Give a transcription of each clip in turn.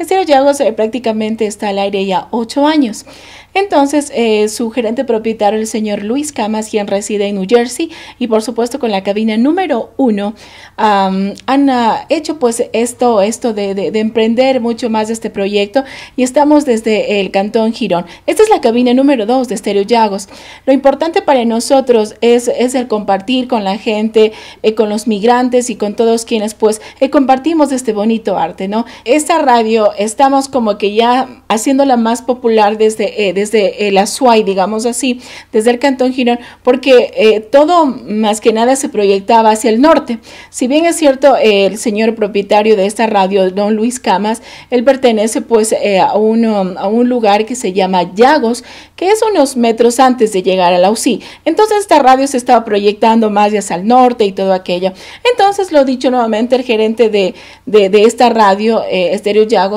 Estero Yagos prácticamente está al aire ya ocho años. Entonces, eh, su gerente propietario, el señor Luis Camas, quien reside en New Jersey, y por supuesto con la cabina número uno, han ah, hecho pues esto, esto de, emprender mucho más de este proyecto y estamos desde el Cantón Girón. Esta es la cabina número dos de Estero Llagos. Lo importante para nosotros es, el compartir con la gente, eh, con los migrantes y con todos quienes pues eh, compartimos este bonito arte, ¿no? Esta radio estamos como que ya haciéndola más popular desde, eh, desde el eh, la digamos así, desde el Cantón Girón, porque eh, todo más que nada se proyectaba hacia el norte. Si bien es cierto, el señor propietario de esta radio, don Luis Camas, él pertenece pues a, uno, um, a un lugar que se llama Llagos, que es unos metros antes de llegar a la UCI. Entonces esta radio se estaba proyectando más hacia el norte y todo aquello. Entonces, lo dicho nuevamente, el gerente de, de, de esta radio, Estéreo Llagos,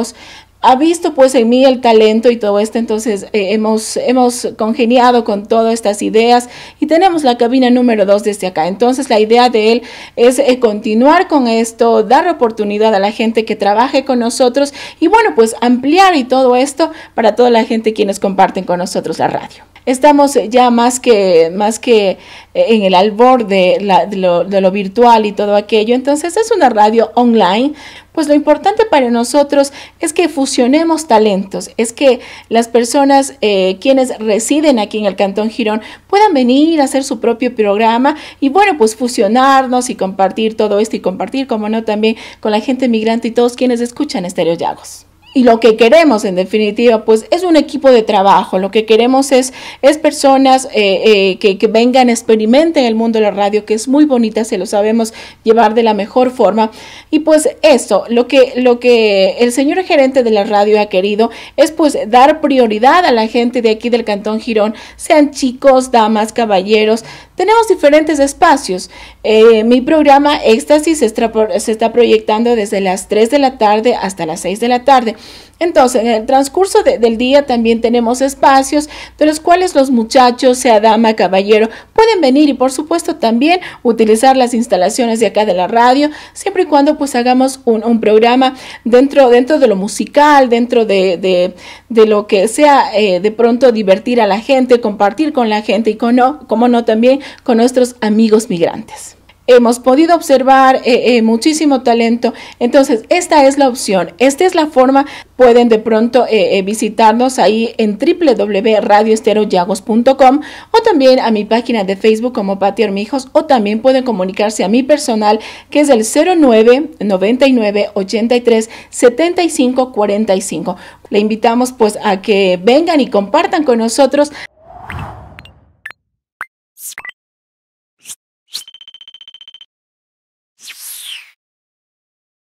ha visto pues en mí el talento y todo esto, entonces eh, hemos, hemos congeniado con todas estas ideas y tenemos la cabina número dos desde acá. Entonces la idea de él es eh, continuar con esto, dar oportunidad a la gente que trabaje con nosotros y bueno, pues ampliar y todo esto para toda la gente quienes comparten con nosotros la radio estamos ya más que, más que eh, en el albor de, lo, virtual y todo aquello. Entonces es una radio online, pues lo importante para nosotros es que fusionemos talentos, es que las personas eh, quienes residen aquí en el Cantón Girón puedan venir a hacer su propio programa y bueno, pues fusionarnos y compartir todo esto y compartir, como no, también con la gente migrante y todos quienes escuchan Estéreo y lo que queremos en definitiva pues es un equipo de trabajo lo que queremos es es personas eh, eh, que, vengan experimenten el mundo de la radio que es muy bonita se lo sabemos llevar de la mejor forma y pues eso lo que lo que el señor gerente de la radio ha querido es pues dar prioridad a la gente de aquí del cantón Girón sean chicos damas caballeros tenemos diferentes espacios eh, mi programa éxtasis se está, se está proyectando desde las 3 de la tarde hasta las 6 de la tarde entonces, en el transcurso del día también tenemos espacios de los cuales los muchachos, sea dama, caballero, pueden venir y por supuesto también utilizar las instalaciones de acá de la radio, siempre y cuando pues hagamos un, programa dentro, dentro de lo musical, dentro de, lo que sea eh, de pronto divertir a la gente, compartir con la gente y con, como no, también con nuestros amigos migrantes hemos podido observar eh, eh, muchísimo talento. Entonces, esta es la opción, esta es la forma. Pueden de pronto eh, visitarnos ahí en www.radioesteroyagos.com o también a mi página de Facebook como Pati Armijos o también pueden comunicarse a mi personal que es el 09 99 83 75 45. Le invitamos pues a que vengan y compartan con nosotros